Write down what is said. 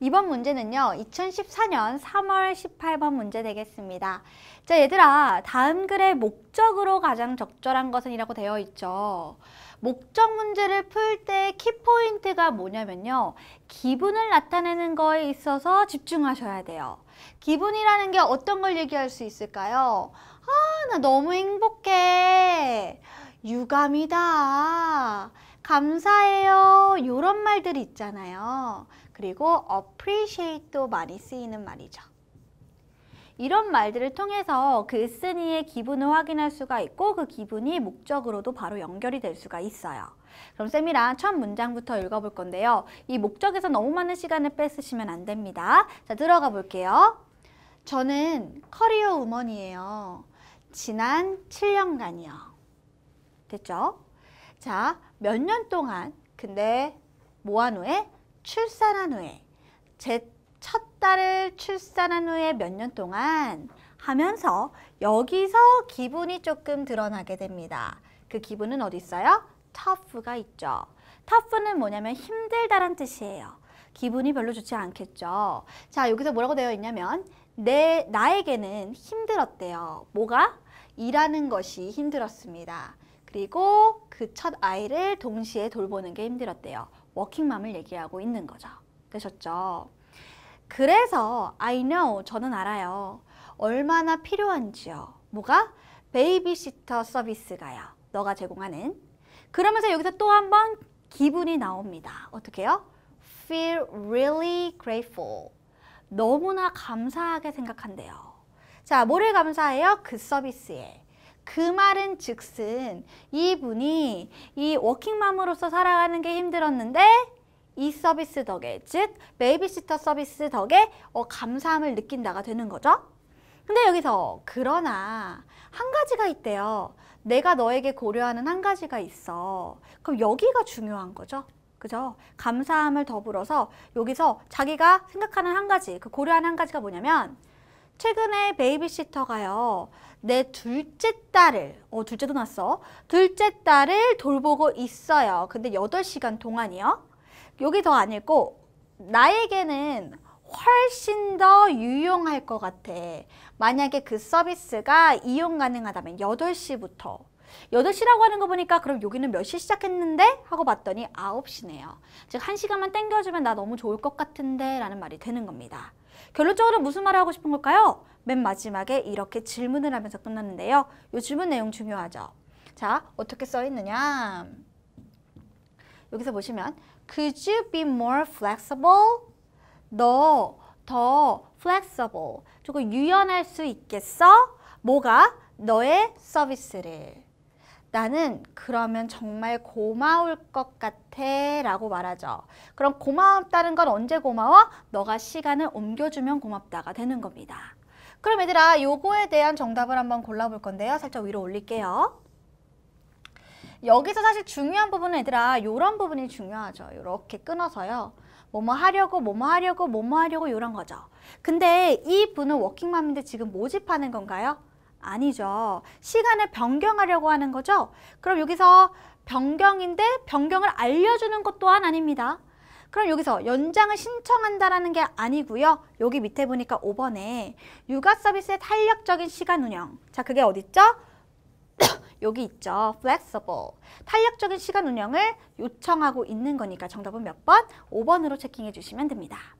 이번 문제는요. 2014년 3월 18번 문제 되겠습니다. 자, 얘들아. 다음 글의 목적으로 가장 적절한 것은 이라고 되어 있죠. 목적 문제를 풀 때 키포인트가 뭐냐면요. 기분을 나타내는 거에 있어서 집중하셔야 돼요. 기분이라는 게 어떤 걸 얘기할 수 있을까요? 아, 나 너무 행복해. 유감이다. 감사해요 이런 말들 있잖아요. 그리고 appreciate도 많이 쓰이는 말이죠. 이런 말들을 통해서 글쓴이의 그 기분을 확인할 수가 있고 그 기분이 목적으로도 바로 연결이 될 수가 있어요. 그럼 쌤이랑 첫 문장부터 읽어볼 건데요. 이 목적에서 너무 많은 시간을 뺏으시면 안 됩니다. 자, 들어가 볼게요. 저는 커리어 우먼이에요. 지난 7년간이요. 됐죠? 자, 몇 년 동안 근데 모한 후에 출산한 후에 제 첫 딸을 출산한 후에 몇 년 동안 하면서 여기서 기분이 조금 드러나게 됩니다. 그 기분은 어디 있어요? t 프가 있죠. t 프는 뭐냐면 힘들다란 뜻이에요. 기분이 별로 좋지 않겠죠. 자, 여기서 뭐라고 되어 있냐면 내 나에게는 힘들었대요. 뭐가? 일하는 것이 힘들었습니다. 그리고 그 첫 아이를 동시에 돌보는 게 힘들었대요. 워킹맘을 얘기하고 있는 거죠. 되셨죠? 그래서 I know, 저는 알아요. 얼마나 필요한지요. 뭐가? 베이비시터 서비스가요. 너가 제공하는. 그러면서 여기서 또 한 번 기분이 나옵니다. 어떻게 해요? Feel really grateful. 너무나 감사하게 생각한대요. 자, 뭐를 감사해요? 그 서비스에. 그 말은 즉슨 이분이 이 워킹맘으로서 살아가는 게 힘들었는데 이 서비스 덕에 즉 베이비시터 서비스 덕에 어, 감사함을 느낀다가 되는 거죠. 근데 여기서 그러나 한 가지가 있대요. 내가 너에게 고려하는 한 가지가 있어. 그럼 여기가 중요한 거죠. 그죠? 감사함을 더불어서 여기서 자기가 생각하는 한 가지, 그 고려하는 한 가지가 뭐냐면 최근에 베이비시터가요. 내 둘째 딸을, 어, 둘째도 났어. 둘째 딸을 돌보고 있어요. 근데 8시간 동안이요. 여기 더 안 읽고 나에게는 훨씬 더 유용할 것 같아. 만약에 그 서비스가 이용 가능하다면 8시부터 8시라고 하는 거 보니까 그럼 여기는 몇 시 시작했는데? 하고 봤더니 9시네요. 즉 1시간만 땡겨주면 나 너무 좋을 것 같은데 라는 말이 되는 겁니다. 결론적으로 무슨 말을 하고 싶은 걸까요? 맨 마지막에 이렇게 질문을 하면서 끝났는데요. 이 질문 내용 중요하죠. 자, 어떻게 써 있느냐. 여기서 보시면 Could you be more flexible? 너 더 flexible, 조금 유연할 수 있겠어? 뭐가? 너의 서비스를. 나는 그러면 정말 고마울 것 같아 라고 말하죠. 그럼 고맙다는 건 언제 고마워? 너가 시간을 옮겨주면 고맙다가 되는 겁니다. 그럼 얘들아 요거에 대한 정답을 한번 골라볼 건데요. 살짝 위로 올릴게요. 여기서 사실 중요한 부분은 얘들아 요런 부분이 중요하죠. 요렇게 끊어서요. 뭐뭐 하려고 뭐뭐 하려고 뭐뭐 하려고 요런 거죠. 근데 이 분은 워킹맘인데 지금 모집하는 건가요? 아니죠. 시간을 변경하려고 하는 거죠. 그럼 여기서 변경인데 변경을 알려주는 것 또한 아닙니다. 그럼 여기서 연장을 신청한다라는 게 아니고요. 여기 밑에 보니까 5번에 육아 서비스의 탄력적인 시간 운영. 자, 그게 어딨죠? 여기 있죠. flexible. 탄력적인 시간 운영을 요청하고 있는 거니까 정답은 몇 번? 5번으로 체킹해 주시면 됩니다.